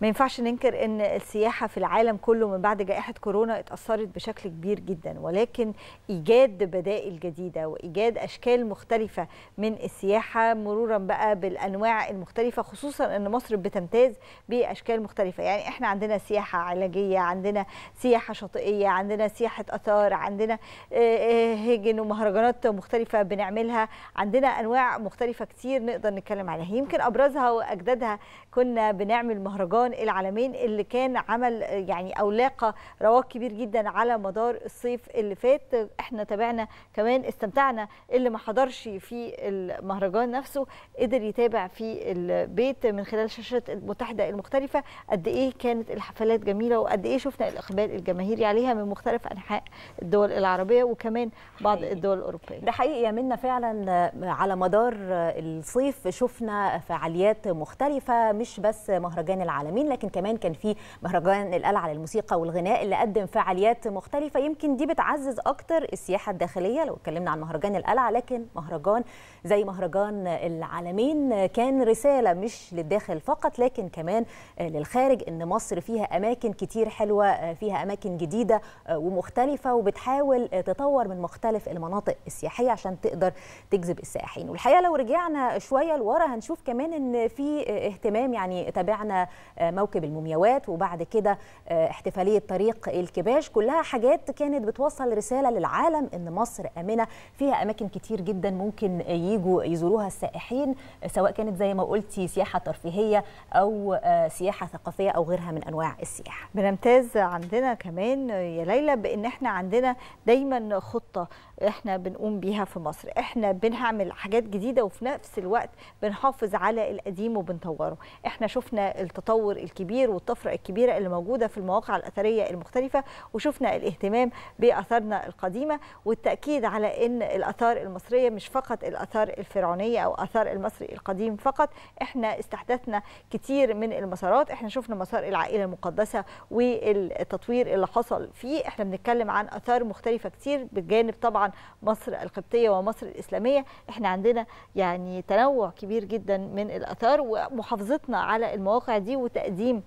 ما ينفعش ننكر ان السياحه في العالم كله من بعد جائحه كورونا اتاثرت بشكل كبير جدا ولكن ايجاد بدائل جديده وايجاد اشكال مختلفه من السياحه مرورا بقى بالانواع المختلفه خصوصا ان مصر بتمتاز باشكال مختلفه يعني احنا عندنا سياحه علاجيه عندنا سياحه شاطئيه عندنا سياحه اثار عندنا آه، آه، هيجن ومهرجانات مختلفه بنعملها عندنا انواع مختلفه كتير نقدر نتكلم عليها يمكن ابرزها واجدادها كنا بنعمل مهرجان رمضان العالمين اللي كان عمل يعني او لاقى رواج كبير جدا على مدار الصيف اللي فات احنا تابعنا كمان استمتعنا اللي ما حضرش في المهرجان نفسه قدر يتابع في البيت من خلال شاشات المتحده المختلفه قد ايه كانت الحفلات جميله وقد ايه شفنا الاقبال الجماهيري عليها من مختلف انحاء الدول العربيه وكمان بعض حقيقي. الدول الاوروبيه ده حقيقي يا منا فعلا على مدار الصيف شفنا فعاليات مختلفه مش بس مهرجان العالمين العالمين لكن كمان كان في مهرجان القلعه للموسيقى والغناء اللي قدم فعاليات مختلفه يمكن دي بتعزز اكتر السياحه الداخليه لو اتكلمنا عن مهرجان القلعه لكن مهرجان زي مهرجان العالمين كان رساله مش للداخل فقط لكن كمان للخارج ان مصر فيها اماكن كتير حلوه فيها اماكن جديده ومختلفه وبتحاول تطور من مختلف المناطق السياحيه عشان تقدر تجذب السائحين والحقيقه لو رجعنا شويه لورا هنشوف كمان ان في اهتمام يعني تابعنا موكب المومياوات وبعد كده آه، احتفاليه طريق الكباش كلها حاجات كانت بتوصل رساله للعالم ان مصر امنه فيها اماكن كتير جدا ممكن يجوا يزوروها السائحين سواء كانت زي ما قلتي سياحه ترفيهيه او آه، سياحه ثقافيه او غيرها من انواع السياحه بنمتاز عندنا كمان يا ليلى بان احنا عندنا دايما خطه احنا بنقوم بيها في مصر احنا بنعمل حاجات جديده وفي نفس الوقت بنحافظ على القديم وبنطوره احنا شفنا التطور التناظر الكبير والطفره الكبيره اللي موجوده في المواقع الاثريه المختلفه وشفنا الاهتمام باثارنا القديمه والتاكيد على ان الاثار المصريه مش فقط الاثار الفرعونيه او اثار المصري القديم فقط احنا استحدثنا كتير من المسارات احنا شفنا مسار العائله المقدسه والتطوير اللي حصل فيه احنا بنتكلم عن اثار مختلفه كتير بجانب طبعا مصر القبطيه ومصر الاسلاميه احنا عندنا يعني تنوع كبير جدا من الاثار ومحافظتنا على المواقع دي وتأكيد تقديم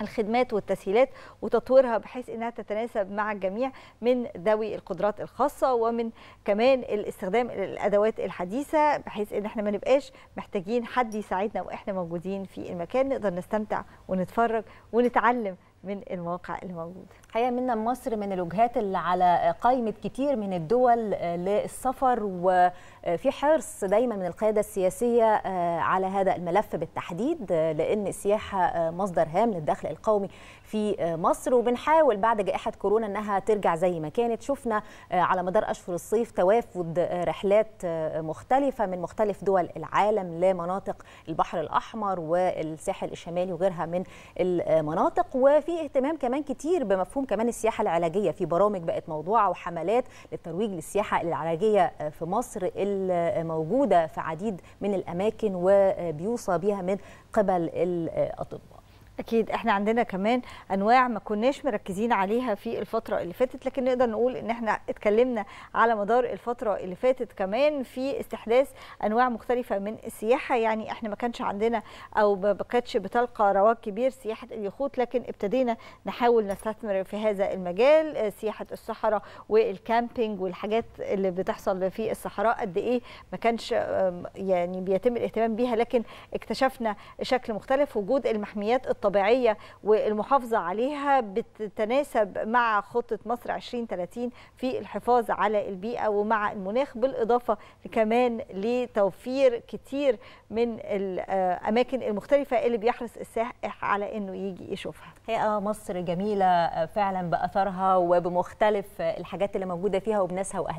الخدمات والتسهيلات وتطويرها بحيث انها تتناسب مع الجميع من ذوي القدرات الخاصه ومن كمان الاستخدام الادوات الحديثه بحيث ان احنا ما نبقاش محتاجين حد يساعدنا واحنا موجودين في المكان نقدر نستمتع ونتفرج ونتعلم من المواقع اللي موجوده. حقيقه منا مصر من الوجهات اللي على قائمه كتير من الدول آه، للسفر وفي حرص دايما من القياده السياسيه آه، على هذا الملف بالتحديد آه، لان السياحه مصدر هام للدخل القومي في مصر وبنحاول بعد جائحه كورونا انها ترجع زي ما كانت، شفنا على مدار اشهر الصيف توافد رحلات مختلفه من مختلف دول العالم لمناطق البحر الاحمر والساحل الشمالي وغيرها من المناطق وفي في اهتمام كمان كتير بمفهوم كمان السياحه العلاجيه في برامج بقت موضوعه وحملات للترويج للسياحه العلاجيه آه، في مصر الموجوده في عديد من الاماكن وبيوصى بها من قبل آه، الاطباء اكيد احنا عندنا كمان انواع ما كناش مركزين عليها في الفتره اللي فاتت لكن نقدر نقول ان احنا اتكلمنا على مدار الفتره اللي فاتت كمان في استحداث انواع مختلفه من السياحه يعني احنا ما كانش عندنا او ما كانتش بتلقى رواج كبير سياحه اليخوت لكن ابتدينا نحاول نستثمر في هذا المجال آه، سياحه الصحراء والكامبينج والحاجات اللي بتحصل في الصحراء قد ايه ما كانش آه، يعني بيتم الاهتمام بيها لكن اكتشفنا شكل مختلف وجود المحميات الطبيعيه الطبيعية والمحافظة عليها بتتناسب مع خطة مصر 2030 في الحفاظ على البيئة ومع المناخ بالإضافة كمان لتوفير كتير من الأماكن المختلفة اللي بيحرص السائح على أنه يجي يشوفها هي آه، مصر جميلة آه، فعلا بأثرها وبمختلف آه، الحاجات اللي موجودة فيها وبناسها وأهلها